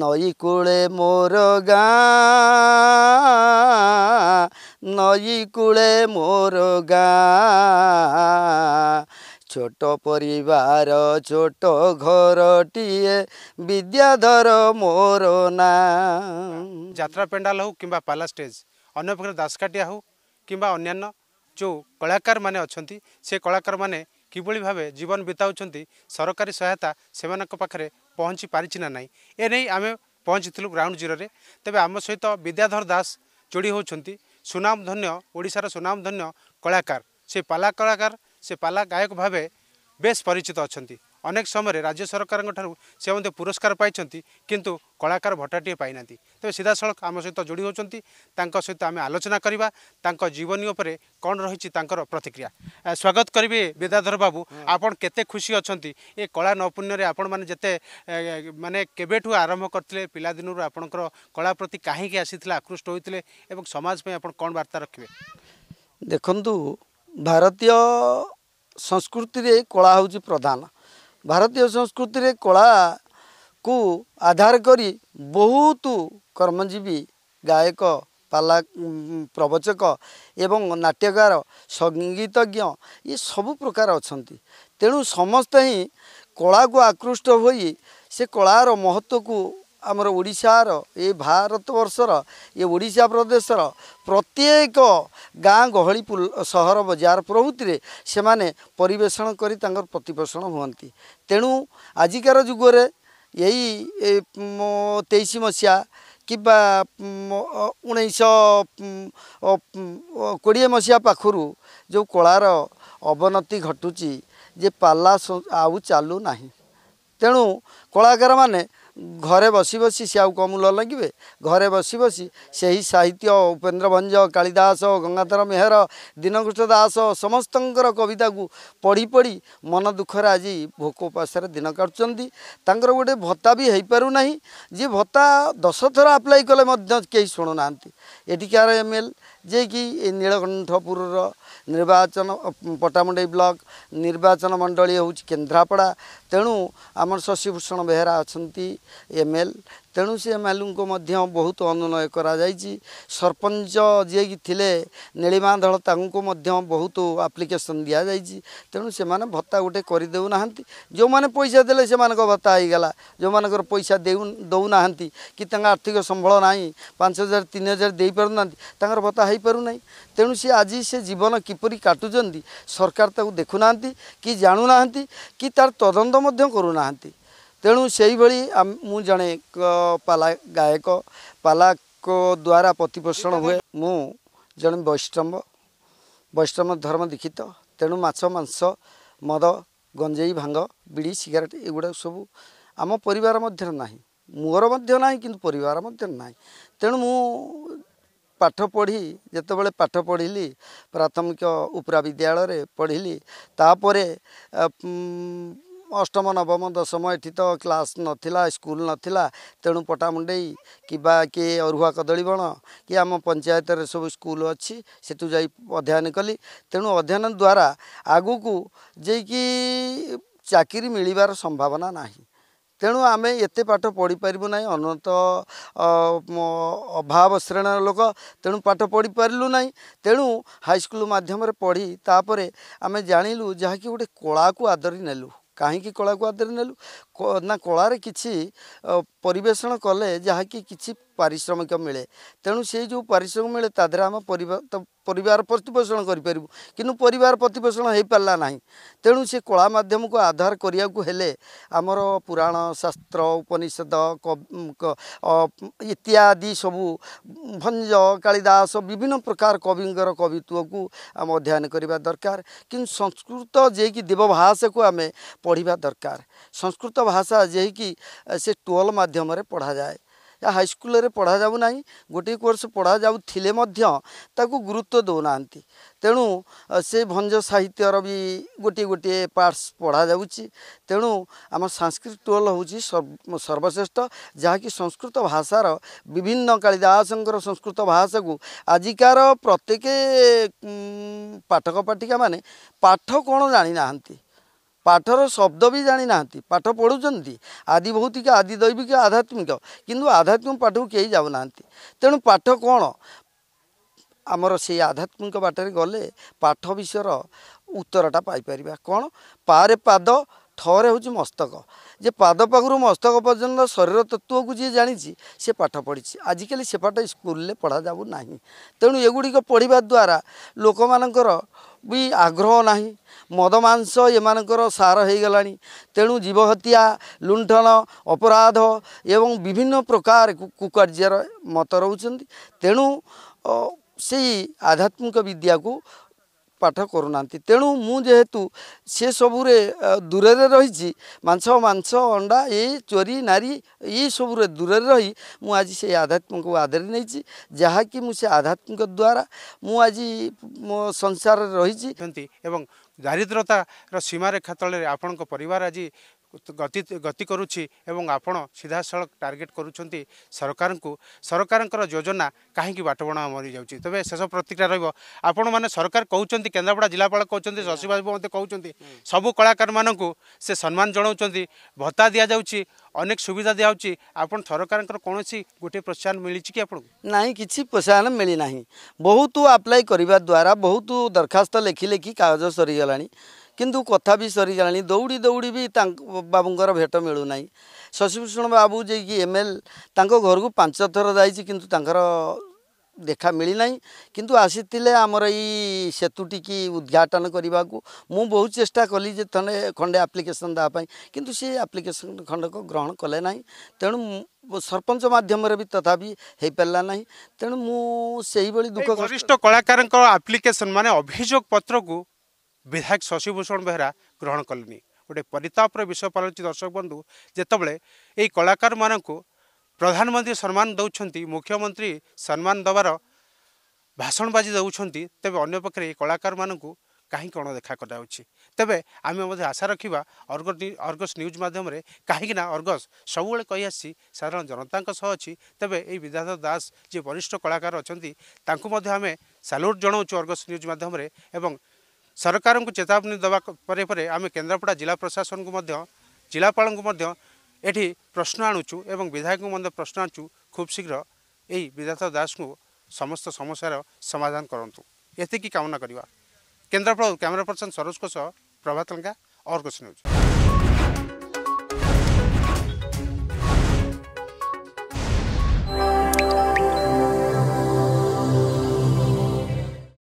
ନଈ କୂଳେ ମୋର ଗାଁ ନଈ କୂଳେ ମୋର ଗାଁ ଛୋଟ ପରିବାର ଛୋଟ ଘରଟିଏ ବିଦ୍ୟାଧର ମୋର ନା ଯାତ୍ରା ପେଣ୍ଡାଲ ହଉ କିମ୍ବା ପାଲା ଷ୍ଟେଜ୍ ଅନ୍ୟ ପକ୍ଷରେ ଦାସକାଟିଆ ହଉ କିମ୍ବା ଅନ୍ୟାନ୍ୟ ଯେଉଁ କଳାକାରମାନେ ଅଛନ୍ତି ସେ କଳାକାରମାନେ କିଭଳି ଭାବେ ଜୀବନ ବିତାଉଛନ୍ତି ସରକାରୀ ସହାୟତା ସେମାନଙ୍କ ପାଖରେ ପହଞ୍ଚି ପାରିଛି ନା ନାହିଁ ଏ ନେଇ ଆମେ ପହଞ୍ଚିଥିଲୁ ଗ୍ରାଉଣ୍ଡ ଜିରୋରେ ତେବେ ଆମ ସହିତ ବିଦ୍ୟାଧର ଦାସ ଯୋଡ଼ି ହେଉଛନ୍ତି ସୁନାମଧନ୍ୟ ଓଡ଼ିଶାର ସୁନାମଧନ୍ୟ କଳାକାର ସେ ପାଲା କଳାକାର ସେ ପାଲା ଗାୟକ ଭାବେ ବେଶ୍ ପରିଚିତ ଅଛନ୍ତି ଅନେକ ସମୟରେ ରାଜ୍ୟ ସରକାରଙ୍କ ଠାରୁ ସେ ମଧ୍ୟ ପୁରସ୍କାର ପାଇଛନ୍ତି କିନ୍ତୁ କଳାକାର ଭଟ୍ଟାଟିଏ ପାଇନାହାନ୍ତି ତେବେ ସିଧାସଳଖ ଆମ ସହିତ ଯୋଡ଼ି ହେଉଛନ୍ତି ତାଙ୍କ ସହିତ ଆମେ ଆଲୋଚନା କରିବା ତାଙ୍କ ଜୀବନୀ ଉପରେ କ'ଣ ରହିଛି ତାଙ୍କର ପ୍ରତିକ୍ରିୟା ସ୍ୱାଗତ କରିବେ ବେଦାଧର ବାବୁ ଆପଣ କେତେ ଖୁସି ଅଛନ୍ତି ଏ କଳା ନୈପୁଣ୍ୟରେ ଆପଣମାନେ ଯେତେ ମାନେ କେବେଠୁ ଆରମ୍ଭ କରିଥିଲେ ପିଲାଦିନରୁ ଆପଣଙ୍କର କଳା ପ୍ରତି କାହିଁକି ଆସିଥିଲେ ଆକୃଷ୍ଟ ହୋଇଥିଲେ ଏବଂ ସମାଜ ପାଇଁ ଆପଣ କ'ଣ ବାର୍ତ୍ତା ରଖିବେ ଦେଖନ୍ତୁ ଭାରତୀୟ ସଂସ୍କୃତିରେ କଳା ହେଉଛି ପ୍ରଧାନ ଭାରତୀୟ ସଂସ୍କୃତିରେ କଳାକୁ ଆଧାର କରି ବହୁତ କର୍ମଜୀବୀ ଗାୟକ ପାଲା ପ୍ରବଚକ ଏବଂ ନାଟ୍ୟକାର ସଙ୍ଗୀତଜ୍ଞ ଇଏ ସବୁ ପ୍ରକାର ଅଛନ୍ତି ତେଣୁ ସମସ୍ତେ ହିଁ କଳାକୁ ଆକୃଷ୍ଟ ହୋଇ ସେ କଳାର ମହତ୍ତ୍ୱକୁ ଆମର ଓଡ଼ିଶାର ଏ ଭାରତବର୍ଷର ଏ ଓଡ଼ିଶା ପ୍ରଦେଶର ପ୍ରତ୍ୟେକ ଗାଁ ଗହଳି ସହର ବଜାର ପ୍ରଭୃତିରେ ସେମାନେ ପରିବେଷଣ କରି ତାଙ୍କର ପ୍ରତିପୋଷଣ ହୁଅନ୍ତି ତେଣୁ ଆଜିକାର ଯୁଗରେ ଏଇ ତେଇଶ ମସିହା କିମ୍ବା ଉଣେଇଶହ କୋଡ଼ିଏ ମସିହା ପାଖରୁ ଯେଉଁ କଳାର ଅବନତି ଘଟୁଛି ଯେ ପାଲା ଆଉ ଚାଲୁ ନାହିଁ ତେଣୁ କଳାକାରମାନେ ଘରେ ବସି ବସି ସେ ଆଉ କମ୍ ଲ ଲାଗିବେ ଘରେ ବସି ବସି ସେହି ସାହିତ୍ୟ ଉପେନ୍ଦ୍ର ଭଞ୍ଜ କାଳିଦାସ ଗଙ୍ଗାଧର ମେହେର ଦୀନକୃଷ୍ଣ ଦାସ ସମସ୍ତଙ୍କର କବିତାକୁ ପଢ଼ି ପଢ଼ି ମନ ଦୁଃଖରେ ଆଜି ଭୋକ ଉପାସରେ ଦିନ କାଟୁଛନ୍ତି ତାଙ୍କର ଗୋଟେ ଭତ୍ତା ବି ହେଇପାରୁନାହିଁ ଯିଏ ଭତ୍ତା ଦଶ ଥର ଆପ୍ଲାଏ କଲେ ମଧ୍ୟ କେହି ଶୁଣୁନାହାନ୍ତି ଏଠିକାର ଏମ୍ ଏଲ୍ जि नीलकण्ठपुर र निर्वाचन पट्टामुडै ब्लक निर्वाचन मण्डली हौ केन्द्रापडा तेणु आम शशिभूषण बेहेरा अहिले एमएल ତେଣୁ ସେ ମାଲୁଙ୍କୁ ମଧ୍ୟ ବହୁତ ଅନୁନୟ କରାଯାଇଛି ସରପଞ୍ଚ ଯିଏକି ଥିଲେ ନୀଳିମା ଧଳ ତାଙ୍କୁ ମଧ୍ୟ ବହୁତ ଆପ୍ଲିକେସନ୍ ଦିଆଯାଇଛି ତେଣୁ ସେମାନେ ଭତ୍ତା ଗୋଟେ କରିଦେଉନାହାନ୍ତି ଯେଉଁମାନେ ପଇସା ଦେଲେ ସେମାନଙ୍କ ଭତ୍ତା ହୋଇଗଲା ଯେଉଁମାନଙ୍କର ପଇସା ଦେଉ ଦେଉନାହାନ୍ତି କି ତାଙ୍କ ଆର୍ଥିକ ସମ୍ବଳ ନାହିଁ ପାଞ୍ଚ ହଜାର ତିନି ହଜାର ଦେଇପାରୁନାହାନ୍ତି ତାଙ୍କର ଭତ୍ତା ହୋଇପାରୁନାହିଁ ତେଣୁ ସେ ଆଜି ସେ ଜୀବନ କିପରି କାଟୁଛନ୍ତି ସରକାର ତାକୁ ଦେଖୁନାହାନ୍ତି କି ଜାଣୁନାହାନ୍ତି କି ତାର ତଦନ୍ତ ମଧ୍ୟ କରୁନାହାନ୍ତି ତେଣୁ ସେହିଭଳି ମୁଁ ଜଣେ ପାଲା ଗାୟକ ପାଲାଙ୍କ ଦ୍ୱାରା ପ୍ରତିପୋଷଣ ହୁଏ ମୁଁ ଜଣେ ବୈଷ୍ଣବ ବୈଷ୍ଣବ ଧର୍ମ ଦୀକ୍ଷିତ ତେଣୁ ମାଛ ମାଂସ ମଦ ଗଞ୍ଜେଇ ଭାଙ୍ଗ ବିଡ଼ି ସିଗାରେଟ୍ ଏଗୁଡ଼ାକ ସବୁ ଆମ ପରିବାର ମଧ୍ୟରେ ନାହିଁ ମୋର ମଧ୍ୟ ନାହିଁ କିନ୍ତୁ ପରିବାର ମଧ୍ୟରେ ନାହିଁ ତେଣୁ ମୁଁ ପାଠ ପଢ଼ି ଯେତେବେଳେ ପାଠ ପଢ଼ିଲି ପ୍ରାଥମିକ ଉପରା ବିଦ୍ୟାଳୟରେ ପଢ଼ିଲି ତାପରେ ଅଷ୍ଟମ ନବମ ଦଶମ ଏଠି ତ କ୍ଲାସ୍ ନଥିଲା ସ୍କୁଲ ନଥିଲା ତେଣୁ ପଟାମୁଣ୍ଡେଇ କିମ୍ବା କିଏ ଅରୁଆ କଦଳୀ ବଣ କି ଆମ ପଞ୍ଚାୟତରେ ସବୁ ସ୍କୁଲ ଅଛି ସେଠୁ ଯାଇ ଅଧ୍ୟୟନ କଲି ତେଣୁ ଅଧ୍ୟୟନ ଦ୍ୱାରା ଆଗକୁ ଯାଇକି ଚାକିରି ମିଳିବାର ସମ୍ଭାବନା ନାହିଁ ତେଣୁ ଆମେ ଏତେ ପାଠ ପଢ଼ିପାରିବୁ ନାହିଁ ଅନନ୍ତ ଅଭାବ ଶ୍ରେଣୀର ଲୋକ ତେଣୁ ପାଠ ପଢ଼ିପାରିଲୁ ନାହିଁ ତେଣୁ ହାଇସ୍କୁଲ ମାଧ୍ୟମରେ ପଢ଼ି ତାପରେ ଆମେ ଜାଣିଲୁ ଯାହାକି ଗୋଟେ କଳାକୁ ଆଦରି ନେଲୁ କାହିଁକି କଳାକୁ ଆଦରେ ନେଲୁ ନା କଳାରେ କିଛି ପରିବେଷଣ କଲେ ଯାହାକି କିଛି ପାରିଶ୍ରମିକ ମିଳେ ତେଣୁ ସେ ଯେଉଁ ପାରିଶ୍ରମିକ ମିଳେ ତା ଦେହରେ ଆମ ପରିବାର ପ୍ରତିପୋଷଣ କରିପାରିବୁ କିନ୍ତୁ ପରିବାର ପ୍ରତିପୋଷଣ ହୋଇପାରିଲା ନାହିଁ ତେଣୁ ସେ କଳା ମାଧ୍ୟମକୁ ଆଧାର କରିବାକୁ ହେଲେ ଆମର ପୁରାଣ ଶାସ୍ତ୍ର ଉପନିଷେଦ ଇତ୍ୟାଦି ସବୁ ଭଞ୍ଜ କାଳିଦାସ ବିଭିନ୍ନ ପ୍ରକାର କବିଙ୍କର କବିତ୍ୱକୁ ଆମେ ଅଧ୍ୟୟନ କରିବା ଦରକାର କିନ୍ତୁ ସଂସ୍କୃତ ଯିଏକି ଦେବଭାଷାକୁ ଆମେ ପଢ଼ିବା ଦରକାର ସଂସ୍କୃତ ଭାଷା ଯିଏକି ସେ ଟୁଲ୍ ମାଧ୍ୟମରେ ପଢ଼ାଯାଏ ହାଇସ୍କୁଲରେ ପଢ଼ାଯାଉ ନାହିଁ ଗୋଟିଏ କୋର୍ସ ପଢ଼ାଯାଉଥିଲେ ମଧ୍ୟ ତାକୁ ଗୁରୁତ୍ୱ ଦେଉନାହାନ୍ତି ତେଣୁ ସେ ଭଞ୍ଜ ସାହିତ୍ୟର ବି ଗୋଟିଏ ଗୋଟିଏ ପାର୍ଟସ୍ ପଢ଼ାଯାଉଛି ତେଣୁ ଆମ ସାଂସ୍କୃତ ଟୋଲ୍ ହେଉଛି ସର୍ବଶ୍ରେଷ୍ଠ ଯାହାକି ସଂସ୍କୃତ ଭାଷାର ବିଭିନ୍ନ କାଳିଦାସଙ୍କର ସଂସ୍କୃତ ଭାଷାକୁ ଆଜିକାର ପ୍ରତ୍ୟେକ ପାଠକ ପାଠିକାମାନେ ପାଠ କ'ଣ ଜାଣିନାହାନ୍ତି ପାଠର ଶବ୍ଦ ବି ଜାଣିନାହାନ୍ତି ପାଠ ପଢ଼ୁଛନ୍ତି ଆଦି ଭୌତିକ ଆଦି ଦୈବିକ ଆଧ୍ୟାତ୍ମିକ କିନ୍ତୁ ଆଧ୍ୟାତ୍ମିକ ପାଠକୁ କେହି ଯାଉନାହାନ୍ତି ତେଣୁ ପାଠ କ'ଣ ଆମର ସେଇ ଆଧ୍ୟାତ୍ମିକ ବାଟରେ ଗଲେ ପାଠ ବିଷୟର ଉତ୍ତରଟା ପାଇପାରିବା କ'ଣ ପାରେ ପାଦ ଠରେ ହେଉଛି ମସ୍ତକ ଯେ ପାଦ ପାଖରୁ ମସ୍ତକ ପର୍ଯ୍ୟନ୍ତ ଶରୀର ତତ୍ତ୍ୱକୁ ଯିଏ ଜାଣିଛି ସେ ପାଠ ପଢ଼ିଛି ଆଜିକାଲି ସେ ପାଠ ସ୍କୁଲରେ ପଢ଼ାଯାଉ ନାହିଁ ତେଣୁ ଏଗୁଡ଼ିକ ପଢ଼ିବା ଦ୍ୱାରା ଲୋକମାନଙ୍କର ବି ଆଗ୍ରହ ନାହିଁ ମଦ ମାଂସ ଏମାନଙ୍କର ସାର ହୋଇଗଲାଣି ତେଣୁ ଜୀବହତ୍ୟା ଲୁଣ୍ଠନ ଅପରାଧ ଏବଂ ବିଭିନ୍ନ ପ୍ରକାର କୁକାର୍ଯ୍ୟର ମତ ରହୁଛନ୍ତି ତେଣୁ ସେଇ ଆଧ୍ୟାତ୍ମିକ ବିଦ୍ୟାକୁ ପାଠ କରୁନାହାନ୍ତି ତେଣୁ ମୁଁ ଯେହେତୁ ସେ ସବୁରେ ଦୂରରେ ରହିଛି ମାଂସ ମାଂସ ଅଣ୍ଡା ଏଇ ଚୋରି ନାରୀ ଏଇସବୁରେ ଦୂରରେ ରହି ମୁଁ ଆଜି ସେ ଆଧ୍ୟାତ୍ମିକ ଆଧାରରେ ନେଇଛି ଯାହାକି ମୁଁ ସେ ଆଧ୍ୟାତ୍ମିକ ଦ୍ୱାରା ମୁଁ ଆଜି ମୋ ସଂସାରରେ ରହିଛି ଏବଂ ଦାରିଦ୍ରତାର ସୀମାରେଖା ତଳରେ ଆପଣଙ୍କ ପରିବାର ଆଜି ଗତି ଗତି କରୁଛି ଏବଂ ଆପଣ ସିଧାସଳଖ ଟାର୍ଗେଟ୍ କରୁଛନ୍ତି ସରକାରଙ୍କୁ ସରକାରଙ୍କର ଯୋଜନା କାହିଁକି ବାଟବଣା ମରିଯାଉଛି ତେବେ ଶେଷ ପ୍ରତିକ୍ରିୟା ରହିବ ଆପଣମାନେ ସରକାର କହୁଛନ୍ତି କେନ୍ଦ୍ରାପଡ଼ା ଜିଲ୍ଲାପାଳ କହୁଛନ୍ତି ବାବୁ ମଧ୍ୟ କହୁଛନ୍ତି ସବୁ କଳାକାରମାନଙ୍କୁ ସେ ସମ୍ମାନ ଜଣାଉଛନ୍ତି ଭତ୍ତା ଦିଆଯାଉଛି ଅନେକ ସୁବିଧା ଦିଆହେଉଛି ଆପଣ ସରକାରଙ୍କର କୌଣସି ଗୋଟିଏ ପ୍ରୋତ୍ସାହନ ମିଳିଛି କି ଆପଣଙ୍କୁ ନାହିଁ କିଛି ପ୍ରୋତ୍ସାହନ ମିଳିନାହିଁ ବହୁତ ଆପ୍ଲାଏ କରିବା ଦ୍ୱାରା ବହୁତ ଦରଖାସ୍ତ ଲେଖି ଲେଖି କାଗଜ ସରିଗଲାଣି କିନ୍ତୁ କଥା ବି ସରିଗଲାଣି ଦୌଡ଼ି ଦୌଡ଼ି ବି ତାଙ୍କ ବାବୁଙ୍କର ଭେଟ ମିଳୁନାହିଁ ଶଶିଭୂଷଣ ବାବୁ ଯିଏକି ଏମ୍ ଏଲ୍ ତାଙ୍କ ଘରକୁ ପାଞ୍ଚ ଥର ଯାଇଛି କିନ୍ତୁ ତାଙ୍କର ଦେଖା ମିଳିନାହିଁ କିନ୍ତୁ ଆସିଥିଲେ ଆମର ଏଇ ସେତୁଟିକି ଉଦ୍ଘାଟନ କରିବାକୁ ମୁଁ ବହୁତ ଚେଷ୍ଟା କଲି ଯେ ଥଣ୍ଡେ ଖଣ୍ଡେ ଆପ୍ଲିକେସନ୍ ଦେବା ପାଇଁ କିନ୍ତୁ ସେ ଆପ୍ଲିକେସନ୍ ଖଣ୍ଡକ ଗ୍ରହଣ କଲେ ନାହିଁ ତେଣୁ ସରପଞ୍ଚ ମାଧ୍ୟମରେ ବି ତଥାପି ହେଇପାରିଲା ନାହିଁ ତେଣୁ ମୁଁ ସେଇଭଳି ଦୁଃଖ ବରିଷ୍ଠ କଳାକାରଙ୍କ ଆପ୍ଲିକେସନ୍ ମାନେ ଅଭିଯୋଗ ପତ୍ରକୁ ବିଧାୟକ ଶଶିଭୂଷଣ ବେହେରା ଗ୍ରହଣ କଲେନି ଗୋଟେ ପରିତାପର ବିଷୟ ପାଲଟିଛି ଦର୍ଶକ ବନ୍ଧୁ ଯେତେବେଳେ ଏଇ କଳାକାରମାନଙ୍କୁ ପ୍ରଧାନମନ୍ତ୍ରୀ ସମ୍ମାନ ଦେଉଛନ୍ତି ମୁଖ୍ୟମନ୍ତ୍ରୀ ସମ୍ମାନ ଦେବାର ଭାଷଣବାଜି ଦେଉଛନ୍ତି ତେବେ ଅନ୍ୟପକ୍ଷରେ ଏହି କଳାକାରମାନଙ୍କୁ କାହିଁକି କ'ଣ ଦେଖା କରାଯାଉଛି ତେବେ ଆମେ ମଧ୍ୟ ଆଶା ରଖିବା ଅର୍ଗସ୍ ନ୍ୟୁଜ୍ ମାଧ୍ୟମରେ କାହିଁକିନା ଅର୍ଗସ୍ ସବୁବେଳେ କହିଆସିଛି ସାଧାରଣ ଜନତାଙ୍କ ସହ ଅଛି ତେବେ ଏହି ବିଧାନ ଦାସ ଯିଏ ବରିଷ୍ଠ କଳାକାର ଅଛନ୍ତି ତାଙ୍କୁ ମଧ୍ୟ ଆମେ ସାଲ୍ୟୁଟ୍ ଜଣାଉଛୁ ଅର୍ଗସ୍ ନ୍ୟୁଜ୍ ମାଧ୍ୟମରେ ଏବଂ ସରକାରଙ୍କୁ ଚେତାବନୀ ଦେବା ପରେ ପରେ ଆମେ କେନ୍ଦ୍ରାପଡ଼ା ଜିଲ୍ଲା ପ୍ରଶାସନକୁ ମଧ୍ୟ ଜିଲ୍ଲାପାଳଙ୍କୁ ମଧ୍ୟ ଏଠି ପ୍ରଶ୍ନ ଆଣୁଛୁ ଏବଂ ବିଧାୟକଙ୍କୁ ମଧ୍ୟ ପ୍ରଶ୍ନ ଆଣୁଛୁ ଖୁବ୍ ଶୀଘ୍ର ଏଇ ବିଦ୍ୟାର୍ଥ ଦାସଙ୍କୁ ସମସ୍ତ ସମସ୍ୟାର ସମାଧାନ କରନ୍ତୁ ଏତିକି କାମନା କରିବା କେନ୍ଦ୍ରାପଡ଼ କ୍ୟାମେରା ପର୍ସନ୍ ସରୋଜଙ୍କ ସହ ପ୍ରଭାତ ଲଙ୍କା ଅର୍ କୋଶ୍ଚିନ୍ ହେଉଛି